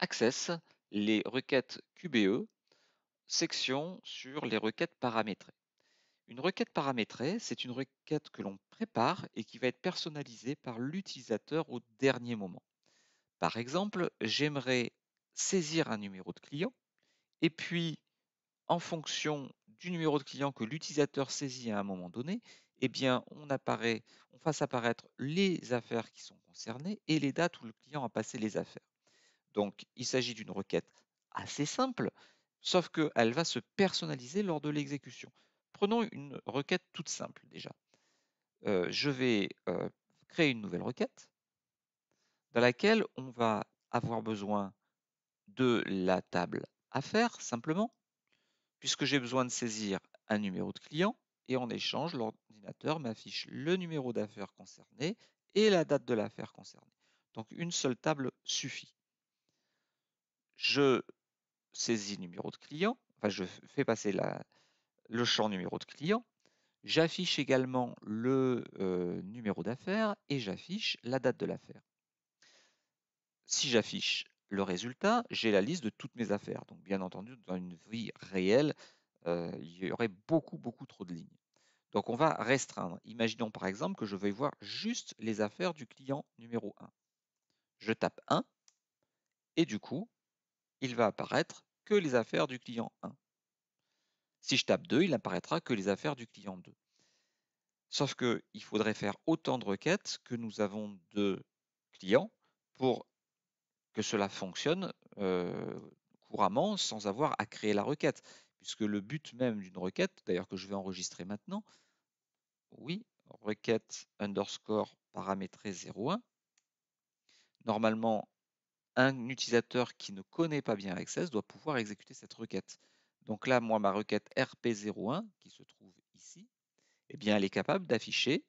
Access les requêtes QBE, section sur les requêtes paramétrées. Une requête paramétrée, c'est une requête que l'on prépare et qui va être personnalisée par l'utilisateur au dernier moment. Par exemple, j'aimerais saisir un numéro de client et puis, en fonction du numéro de client que l'utilisateur saisit à un moment donné, eh bien, on, on fasse apparaître les affaires qui sont concernées et les dates où le client a passé les affaires. Donc il s'agit d'une requête assez simple, sauf qu'elle va se personnaliser lors de l'exécution. Prenons une requête toute simple déjà. Euh, je vais euh, créer une nouvelle requête dans laquelle on va avoir besoin de la table affaires simplement, puisque j'ai besoin de saisir un numéro de client et en échange, l'ordinateur m'affiche le numéro d'affaires concerné et la date de l'affaire concernée. Donc une seule table suffit je saisis le numéro de client, enfin je fais passer le champ numéro de client, j'affiche également le numéro d'affaires et j'affiche la date de l'affaire. Si j'affiche le résultat, j'ai la liste de toutes mes affaires. Donc bien entendu, dans une vie réelle, il y aurait beaucoup, beaucoup trop de lignes. Donc on va restreindre. Imaginons par exemple que je veuille voir juste les affaires du client numéro 1. Je tape 1 et du coup, il va apparaître que les affaires du client 1. Si je tape 2, il n'apparaîtra que les affaires du client 2. Sauf qu'il faudrait faire autant de requêtes que nous avons de clients pour que cela fonctionne couramment sans avoir à créer la requête. Puisque le but même d'une requête, d'ailleurs que je vais enregistrer maintenant, oui, requête underscore paramétrée 01. Normalement, un utilisateur qui ne connaît pas bien Access doit pouvoir exécuter cette requête. Donc là, moi, ma requête RP01, qui se trouve ici, eh bien, elle est capable d'afficher,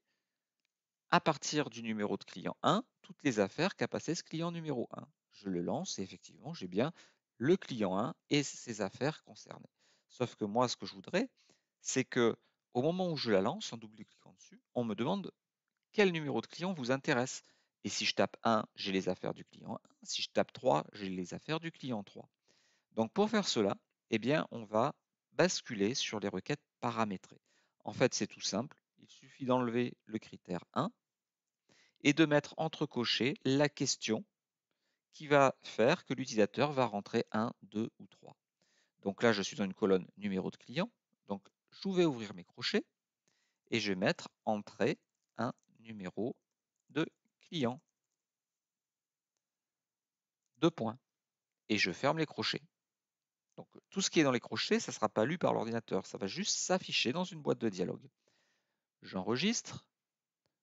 à partir du numéro de client 1, toutes les affaires qu'a passées ce client numéro 1. Je le lance et effectivement, j'ai bien le client 1 et ses affaires concernées. Sauf que moi, ce que je voudrais, c'est que au moment où je la lance, en double-cliquant dessus, on me demande quel numéro de client vous intéresse. Et si je tape 1, j'ai les affaires du client 1. Si je tape 3, j'ai les affaires du client 3. Donc pour faire cela, eh bien, on va basculer sur les requêtes paramétrées. En fait, c'est tout simple. Il suffit d'enlever le critère 1 et de mettre entre entrecoché la question qui va faire que l'utilisateur va rentrer 1, 2 ou 3. Donc là, je suis dans une colonne numéro de client. Donc, je vais ouvrir mes crochets et je vais mettre entrée un numéro de client. Deux points. Et je ferme les crochets. Donc tout ce qui est dans les crochets, ça ne sera pas lu par l'ordinateur, ça va juste s'afficher dans une boîte de dialogue. J'enregistre,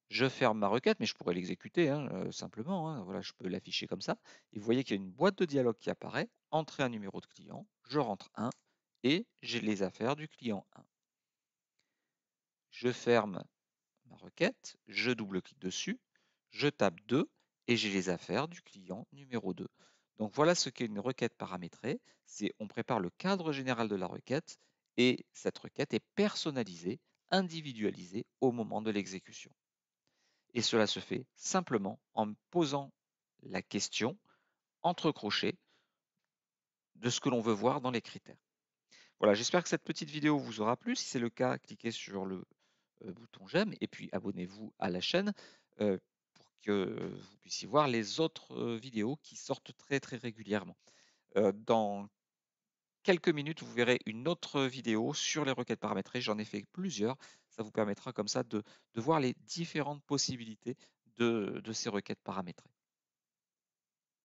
je ferme ma requête, mais je pourrais l'exécuter hein, euh, simplement. Hein. voilà, je peux l'afficher comme ça. Et vous voyez qu'il y a une boîte de dialogue qui apparaît, Entrez un numéro de client, je rentre 1 et j'ai les affaires du client 1. Je ferme ma requête, je double-clique dessus, je tape 2 et j'ai les affaires du client numéro 2. Donc voilà ce qu'est une requête paramétrée, c'est on prépare le cadre général de la requête et cette requête est personnalisée, individualisée au moment de l'exécution. Et cela se fait simplement en posant la question entre crochets de ce que l'on veut voir dans les critères. Voilà, j'espère que cette petite vidéo vous aura plu. Si c'est le cas, cliquez sur le euh, bouton j'aime et puis abonnez-vous à la chaîne. Euh, que vous puissiez voir les autres vidéos qui sortent très très régulièrement. dans quelques minutes, vous verrez une autre vidéo sur les requêtes paramétrées. J'en ai fait plusieurs. Ça vous permettra comme ça de, voir les différentes possibilités de, de ces requêtes paramétrées.